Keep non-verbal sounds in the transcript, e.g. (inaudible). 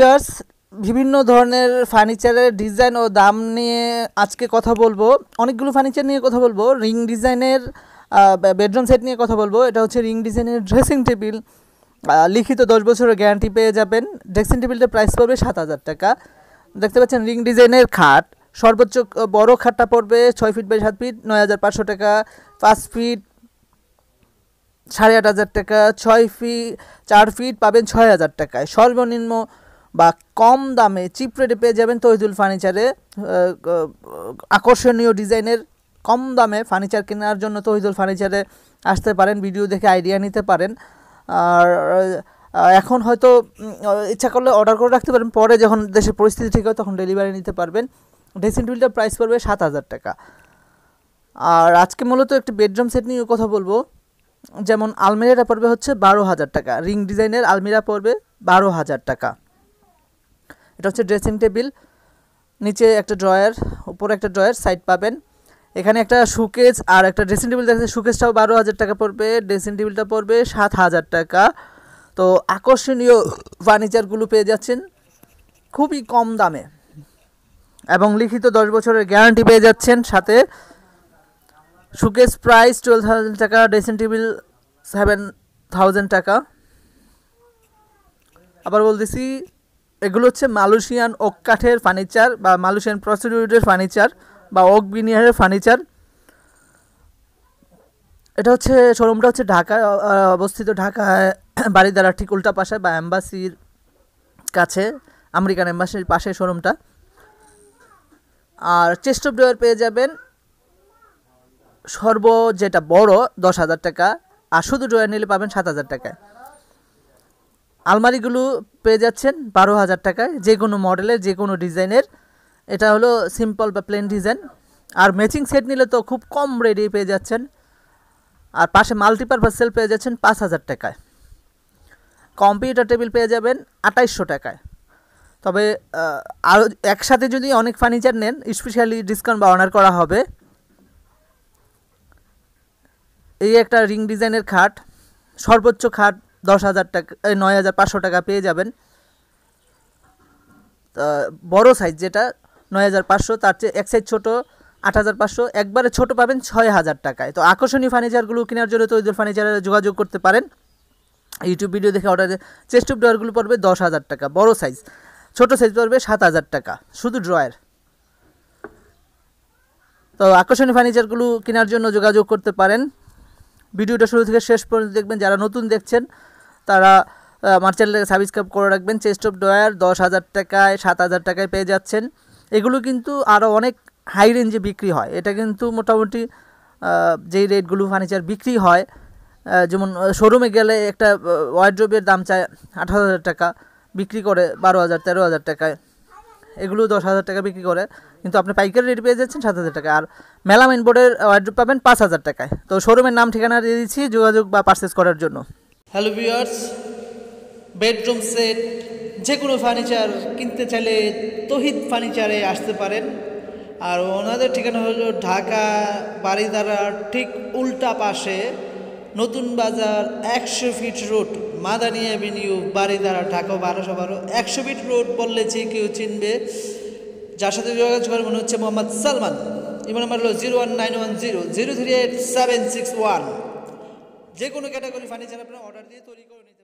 viewers বিভিন্ন ধরনের ফার্নিচারের ডিজাইন ও দাম নিয়ে আজকে কথা বলবো অনেকগুলো ফার্নিচার নিয়ে কথা বলবো রিং ডিজাইনের বেডরুম সেট নিয়ে কথা বলবো এটা হচ্ছে রিং ডিজাইনের ড্রেসিং টেবিল লিখিত দশ বছরের গ্যারান্টি পেয়ে যাবেন ড্রেসিং টেবিলটা প্রাইস পড়বে সাত হাজার টাকা দেখতে পাচ্ছেন রিং ডিজাইনের খাট সর্বোচ্চ বড় খাটটা পড়বে ছয় ফিট বাই সাত ফিট নয় হাজার পাঁচশো টাকা পাঁচ ফিট সাড়ে আট হাজার টাকা ছয় ফিট চার ফিট পাবেন ছয় হাজার টাকায় সর্বনিম্ন বা কম দামে চিপ রেটে পেয়ে যাবেন তহিদুল ফার্নিচারে আকর্ষণীয় ডিজাইনের কম দামে ফার্নিচার কেনার জন্য তহিদুল ফার্নিচারে আসতে পারেন ভিডিও দেখে আইডিয়া নিতে পারেন আর এখন হয়তো ইচ্ছা করলে অর্ডার করে রাখতে পারেন পরে যখন দেশের পরিস্থিতি ঠিক হয় তখন ডেলিভারি নিতে পারবেন ড্রেসিং টেবিলটার প্রাইস পড়বে সাত হাজার টাকা আর আজকে মূলত একটি বেডরুম সেট নিয়ে কথা বলবো যেমন আলমিরাটা পড়বে হচ্ছে বারো হাজার টাকা রিং ডিজাইনের আলমিরা পড়বে বারো হাজার টাকা এটা হচ্ছে ড্রেসিং টেবিল নিচে একটা ড্রয়ার উপরে একটা ড্রয়ার সাইড পাবেন এখানে একটা সুকেজ আর একটা ড্রেসিং টেবিল দেখা যাচ্ছে বারো হাজার টাকা পড়বে ড্রেসিং টেবিলটা পড়বে সাত হাজার টাকা তো আকর্ষণীয় ফার্নিচারগুলো পেয়ে যাচ্ছেন খুবই কম দামে এবং লিখিত দশ বছরের গ্যারান্টি পেয়ে যাচ্ছেন সাথে সুকেজ প্রাইস টুয়েলভ থাউজেন্ড টাকা ড্রেসিং টেবিল সেভেন থাউজেন্ড টাকা আবার বলতেছি এগুলো হচ্ছে মালয়েশিয়ান ওক কাঠের ফার্নিচার বা মালয়েশিয়ান প্রসিডিউডের ফার্নিচার বা ওক বিনিয়ারের ফার্নিচার এটা হচ্ছে শোরুমটা হচ্ছে ঢাকায় অবস্থিত ঢাকায় (clears throat) বাড়িদারা ঠিক উল্টা পাশে বা অ্যাম্বাসির কাছে আমেরিকান অ্যাম্বাসির পাশে শোরুমটা আর চেস্ট অফ ড্রয়ার পেয়ে যাবেন সর্ব যেটা বড় দশ হাজার টাকা আর শুধু ড্রয়ার নিলে পাবেন সাত হাজার টাকায় আলমারিগুলো পেয়ে যাচ্ছেন বারো হাজার টাকায় যে কোনো মডেলের যে কোনো ডিজাইনের এটা হলো সিম্পল বা প্লেন ডিজাইন আর ম্যাচিং সেট নিলে তো খুব কম রেডি পেয়ে যাচ্ছেন আর পাশে মাল্টিপারপাস সেল পেয়ে যাচ্ছেন পাঁচ হাজার টাকায় কম্পিউটার টেবিল পেয়ে যাবেন আঠাইশশো টাকায় তবে আরও একসাথে যদি অনেক ফার্নিচার নেন স্পেশালি ডিসকাউন্ট বা অনার করা হবে এই একটা রিং ডিজাইনের খাট সর্বোচ্চ খাট দশ হাজার টাকা নয় হাজার পাঁচশো টাকা পেয়ে যাবেন বড় সাইজ যেটা নয় হাজার পাঁচশো তার চেয়ে এক সাইজ ছোটো আট হাজার পাঁচশো একবারে ছোটো পাবেন ছয় হাজার টাকায় তো আকর্ষণীয় ফার্নিচারগুলো কেনার জন্য তৈদুল ফার্নিচারে যোগাযোগ করতে পারেন ইউটিউব ভিডিও দেখে অর্ডার চেস্ট অফ ড্রয়ারগুলো পড়বে দশ হাজার টাকা বড় সাইজ ছোটো সাইজ পড়বে সাত হাজার টাকা শুধু ড্রয়ার তো আকর্ষণীয় ফার্নিচারগুলো কেনার জন্য যোগাযোগ করতে পারেন ভিডিওটা শুরু থেকে শেষ পর্যন্ত দেখবেন যারা নতুন দেখছেন তারা মার্চেন্টটাকে সাবস্ক্রাইব করে রাখবেন চেস্ট অফ ডয়ার দশ হাজার টাকায় সাত হাজার টাকায় পেয়ে যাচ্ছেন এগুলো কিন্তু আরও অনেক হাই রেঞ্জে বিক্রি হয় এটা কিন্তু মোটামুটি যেই রেটগুলো ফার্নিচার বিক্রি হয় যেমন শোরুমে গেলে একটা ওয়ার্ড্রোবের দাম চায় আঠারো হাজার টাকা বিক্রি করে বারো হাজার তেরো হাজার টাকায় এগুলো দশ হাজার টাকা বিক্রি করে কিন্তু আপনি পাইকারি রেট পেয়ে যাচ্ছেন সাত হাজার টাকা আর মেলামাইন বোর্ডের ওয়ার্ড্রোপ পাবেন পাঁচ হাজার টাকায় তো শোরুমের নাম ঠিকানা দিয়ে দিচ্ছি যোগাযোগ বা পারচেস করার জন্য হ্যালো ভিউয়ার্স বেডরুম সেট যে কোনো ফার্নিচার কিনতে চাইলে তহিদ ফার্নিচারে আসতে পারেন আর ওনাদের ঠিকানা হলো ঢাকা বাড়িদারা ঠিক উল্টা পাশে নতুন বাজার একশো ফিট রোড মাদানি অ্যাভিনিউ বাড়িদারা ঢাকা বারোশো বারো একশো ফিট রোড বললে যে কেউ চিনবে যার সাথে যোগাযোগ করে মনে হচ্ছে মোহাম্মদ সালমান ইমান নাম্বার হলো zero one nine one zero zero three eight seven six one যে কোনো ক্যাটাগরি ফার্নিচার আপনারা অর্ডার দিয়ে তৈরি করে নিতে